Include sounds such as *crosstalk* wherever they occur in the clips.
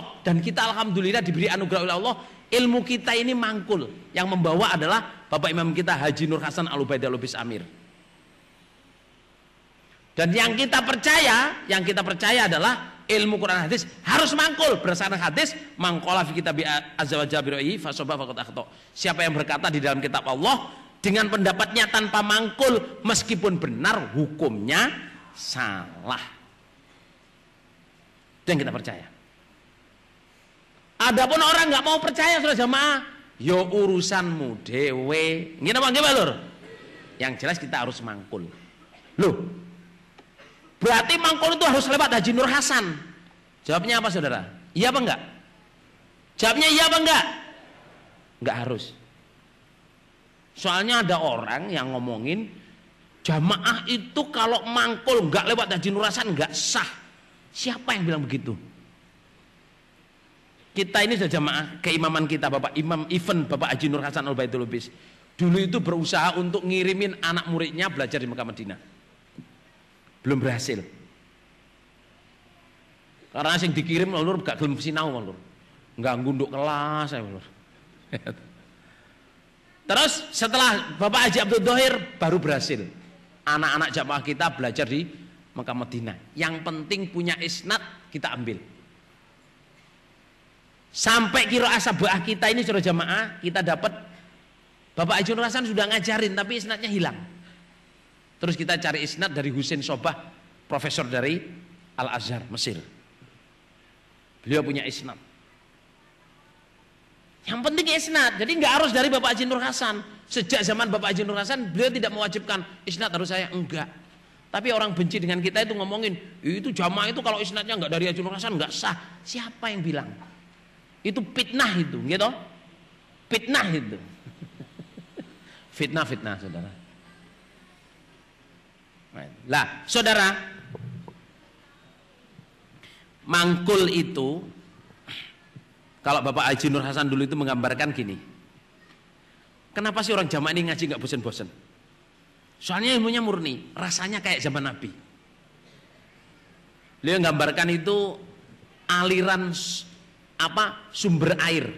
top dan kita alhamdulillah diberi anugerah oleh Allah ilmu kita ini mangkul yang membawa adalah Bapak Imam kita Haji Nur Hasan Al Lubis Amir dan yang kita percaya yang kita percaya adalah ilmu Quran hadis harus mangkul berdasarkan hadis mangkola fi kitab azza wa jabirihi fasoba siapa yang berkata di dalam kitab Allah dengan pendapatnya tanpa mangkul meskipun benar hukumnya salah itu yang kita percaya Adapun orang nggak mau percaya sudah jamaah, yo ya urusanmu dewe. Gimana apa gimana lur? Yang jelas kita harus mangkul. Loh, berarti mangkul itu harus lewat Haji Nur Hasan. Jawabnya apa saudara? Iya apa enggak? Jawabnya iya apa enggak? Enggak harus. Soalnya ada orang yang ngomongin jamaah itu kalau mangkul nggak lewat Haji Nur Hasan nggak sah. Siapa yang bilang begitu? Kita ini sudah jamaah keimaman kita Bapak Imam Even Bapak Haji Nur Hasan Al Baitul Lubis. Dulu itu berusaha untuk ngirimin anak muridnya belajar di Mekah Medina, Belum berhasil. Karena yang dikirim lur gak gelem sinau lur. Enggak ngunduk kelas lur. *laughs* Terus setelah Bapak Haji Abdul Dohir baru berhasil. Anak-anak jamaah kita belajar di Mekah Medina. Yang penting punya isnat kita ambil. Sampai kira asabah kita ini suruh jamaah, kita dapat Bapak Ajun Rasan sudah ngajarin tapi isnatnya hilang. Terus kita cari isnat dari Husin Sobah, profesor dari Al Azhar Mesir. Beliau punya isnat Yang penting isnat jadi nggak harus dari Bapak Haji Nur Hasan. Sejak zaman Bapak Haji Nur Hasan, beliau tidak mewajibkan isnat harus saya enggak. Tapi orang benci dengan kita itu ngomongin, itu jamaah itu kalau isnatnya nggak dari Haji Nur Hasan nggak sah. Siapa yang bilang? Itu fitnah itu, gitu. Fitnah itu. Fitnah-fitnah, *laughs* saudara. Lah, saudara, mangkul itu kalau Bapak Haji Nur Hasan dulu itu menggambarkan gini. Kenapa sih orang jamaah ini ngaji nggak bosan-bosan? Soalnya ilmunya murni, rasanya kayak zaman Nabi. Beliau menggambarkan itu aliran apa sumber air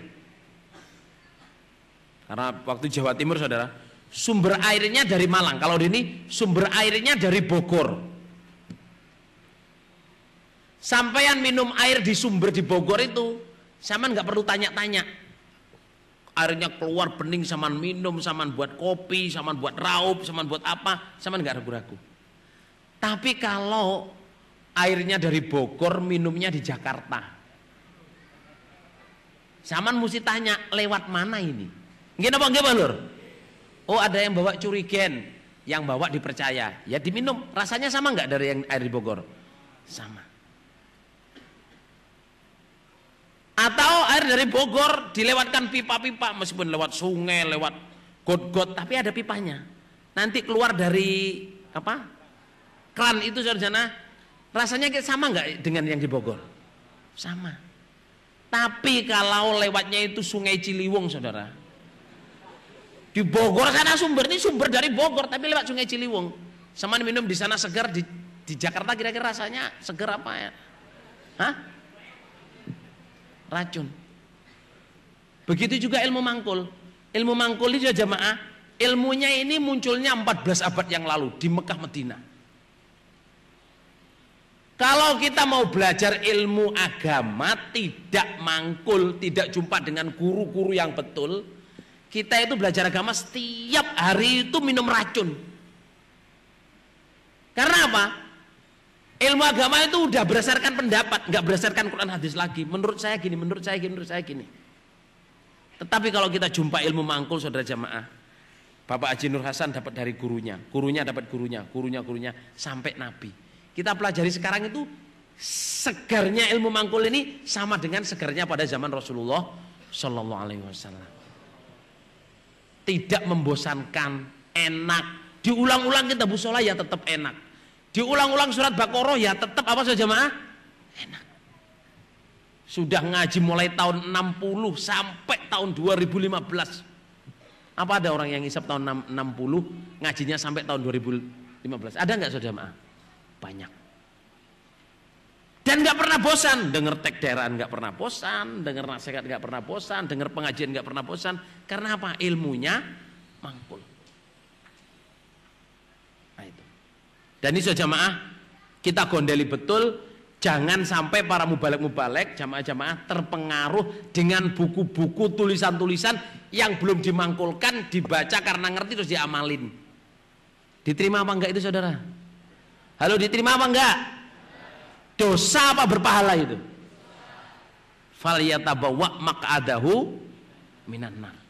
karena waktu Jawa Timur saudara sumber airnya dari Malang kalau di ini sumber airnya dari Bogor sampean minum air di sumber di Bogor itu sama nggak perlu tanya-tanya airnya keluar bening sama minum sama buat kopi sama buat raup sama buat apa sama nggak ragu-ragu tapi kalau airnya dari Bogor minumnya di Jakarta Saman mesti tanya lewat mana ini. Gini apa enggak lur? Oh ada yang bawa curigen, yang bawa dipercaya. Ya diminum. Rasanya sama nggak dari yang air di Bogor? Sama. Atau air dari Bogor dilewatkan pipa-pipa meskipun lewat sungai, lewat got-got, tapi ada pipanya. Nanti keluar dari apa? Kran itu sarjana, rasanya sama nggak dengan yang di Bogor? Sama. Tapi kalau lewatnya itu Sungai Ciliwung, saudara. Di Bogor sana sumber ini sumber dari Bogor, tapi lewat Sungai Ciliwung. Sama minum di sana segar di, di Jakarta kira-kira rasanya segar apa ya? Hah? Racun. Begitu juga ilmu mangkul. Ilmu mangkul itu jamaah. Ilmunya ini munculnya 14 abad yang lalu di Mekah Madinah. Kalau kita mau belajar ilmu agama tidak mangkul, tidak jumpa dengan guru-guru yang betul, kita itu belajar agama setiap hari itu minum racun. Karena apa? Ilmu agama itu udah berdasarkan pendapat, nggak berdasarkan Quran hadis lagi. Menurut saya gini, menurut saya gini, menurut saya gini. Tetapi kalau kita jumpa ilmu mangkul saudara jamaah, Bapak Haji Nur Hasan dapat dari gurunya, gurunya dapat gurunya, gurunya gurunya sampai nabi kita pelajari sekarang itu segarnya ilmu mangkul ini sama dengan segarnya pada zaman Rasulullah Shallallahu Alaihi Wasallam. Tidak membosankan, enak. Diulang-ulang kita busola ya tetap enak. Diulang-ulang surat Baqarah ya tetap apa saja jemaah? Enak. Sudah ngaji mulai tahun 60 sampai tahun 2015. Apa ada orang yang ngisap tahun 60 ngajinya sampai tahun 2015? Ada nggak saudara jemaah? banyak. Dan nggak pernah bosan, dengar tek daerahan nggak pernah bosan, dengar nasihat nggak pernah bosan, dengar pengajian nggak pernah bosan. Karena apa? Ilmunya mangkul. Nah, itu. Dan ini jamaah, kita gondeli betul, jangan sampai para mubalek-mubalek, jamaah-jamaah terpengaruh dengan buku-buku, tulisan-tulisan yang belum dimangkulkan, dibaca karena ngerti terus diamalin. Diterima apa enggak itu saudara? Halo diterima apa enggak? Dosa apa berpahala itu? Faliyatabawa mak'adahu minan nar.